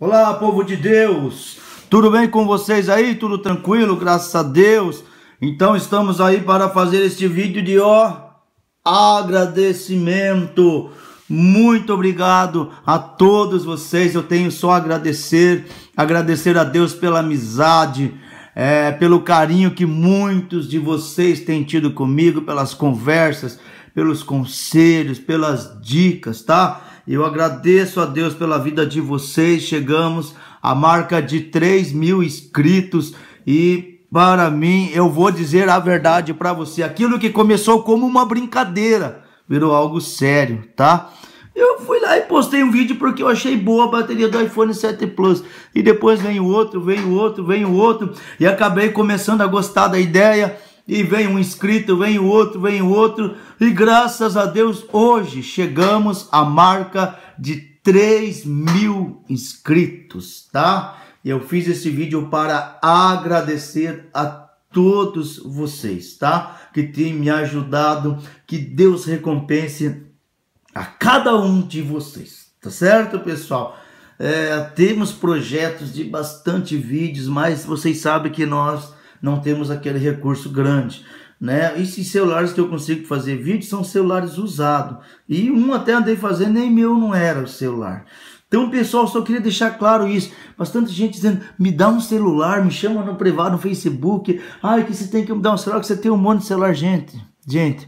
Olá, povo de Deus! Tudo bem com vocês aí? Tudo tranquilo? Graças a Deus! Então estamos aí para fazer este vídeo de ó agradecimento. Muito obrigado a todos vocês. Eu tenho só a agradecer, agradecer a Deus pela amizade, é, pelo carinho que muitos de vocês têm tido comigo, pelas conversas, pelos conselhos, pelas dicas, tá? Eu agradeço a Deus pela vida de vocês. Chegamos à marca de 3 mil inscritos e para mim, eu vou dizer a verdade para você. Aquilo que começou como uma brincadeira virou algo sério, tá? Eu fui lá e postei um vídeo porque eu achei boa a bateria do iPhone 7 Plus. E depois vem o outro, vem o outro, vem o outro. E acabei começando a gostar da ideia e vem um inscrito, vem o outro, vem o outro, e graças a Deus hoje chegamos à marca de 3 mil inscritos, tá? Eu fiz esse vídeo para agradecer a todos vocês, tá? Que tem me ajudado, que Deus recompense a cada um de vocês, tá certo, pessoal? É, temos projetos de bastante vídeos, mas vocês sabem que nós não temos aquele recurso grande. Né? E esses celulares que eu consigo fazer vídeo são celulares usados. E um até andei fazendo, nem meu não era o celular. Então, pessoal, só queria deixar claro isso. Bastante gente dizendo, me dá um celular, me chama no privado, no Facebook. Ai, que você tem que me dar um celular, que você tem um monte de celular. Gente, gente,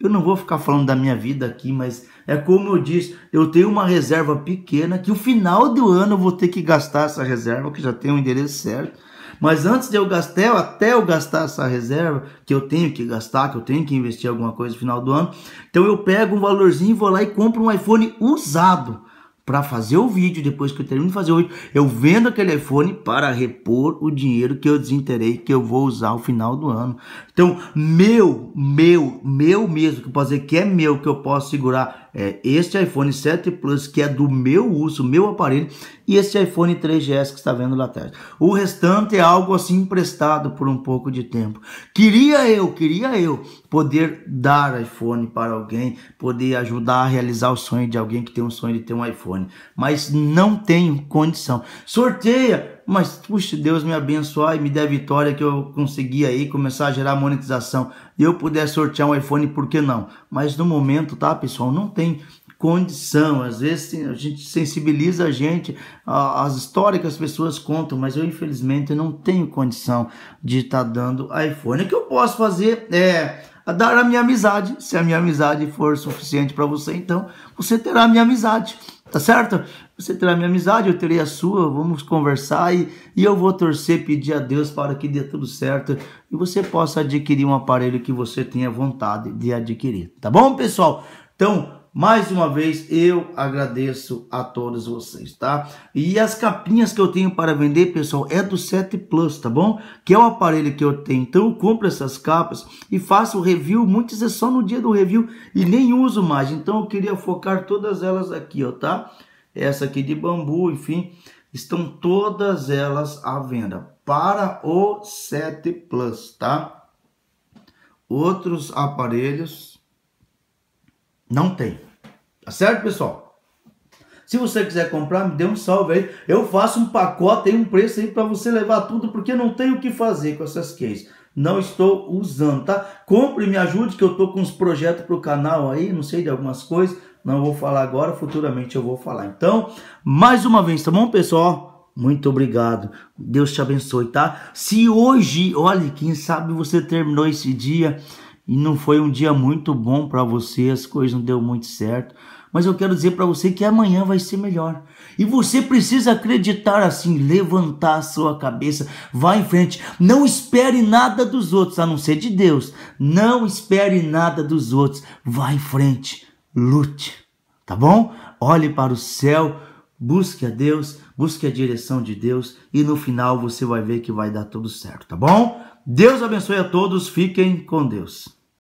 eu não vou ficar falando da minha vida aqui, mas é como eu disse, eu tenho uma reserva pequena que o final do ano eu vou ter que gastar essa reserva, que já tem um endereço certo mas antes de eu gastar, até eu gastar essa reserva, que eu tenho que gastar, que eu tenho que investir alguma coisa no final do ano, então eu pego um valorzinho, vou lá e compro um iPhone usado para fazer o vídeo, depois que eu termino de fazer o vídeo, eu vendo aquele iPhone para repor o dinheiro que eu desinterei que eu vou usar no final do ano. Então, meu, meu, meu mesmo, que eu posso dizer que é meu, que eu posso segurar, é, este iPhone 7 Plus, que é do meu uso, meu aparelho, e este iPhone 3GS que está vendo lá atrás. O restante é algo assim emprestado por um pouco de tempo. Queria eu, queria eu poder dar iPhone para alguém, poder ajudar a realizar o sonho de alguém que tem um sonho de ter um iPhone, mas não tenho condição. Sorteia mas puxa, Deus me abençoar e me der a vitória que eu consegui aí começar a gerar monetização e eu puder sortear um iPhone, por que não? Mas no momento, tá, pessoal, não tem condição. Às vezes a gente sensibiliza a gente as histórias que as pessoas contam, mas eu infelizmente não tenho condição de estar tá dando iPhone. O que eu posso fazer é a dar a minha amizade. Se a minha amizade for suficiente para você, então você terá a minha amizade, tá certo? Você terá a minha amizade, eu terei a sua, vamos conversar e, e eu vou torcer, pedir a Deus para que dê tudo certo e você possa adquirir um aparelho que você tenha vontade de adquirir, tá bom, pessoal? Então, mais uma vez, eu agradeço a todos vocês, tá? E as capinhas que eu tenho para vender, pessoal, é do 7 Plus, tá bom? Que é o aparelho que eu tenho. Então, eu compro essas capas e faço review. Muitas é só no dia do review e nem uso mais. Então, eu queria focar todas elas aqui, ó, tá? Essa aqui de bambu, enfim estão todas elas à venda para o 7 Plus, tá? Outros aparelhos não tem. Tá certo, pessoal? Se você quiser comprar, me dê um salve aí. Eu faço um pacote e um preço aí para você levar tudo, porque não tem o que fazer com essas cases. Não estou usando, tá? Compre, e me ajude, que eu tô com uns projetos pro canal aí, não sei de algumas coisas. Não vou falar agora, futuramente eu vou falar. Então, mais uma vez, tá bom, pessoal? Muito obrigado. Deus te abençoe, tá? Se hoje, olha, quem sabe você terminou esse dia e não foi um dia muito bom para você, as coisas não deu muito certo, mas eu quero dizer para você que amanhã vai ser melhor. E você precisa acreditar assim, levantar a sua cabeça, vá em frente, não espere nada dos outros, a não ser de Deus. Não espere nada dos outros, vá em frente, lute, tá bom? Olhe para o céu, busque a Deus, busque a direção de Deus e no final você vai ver que vai dar tudo certo, tá bom? Deus abençoe a todos, fiquem com Deus.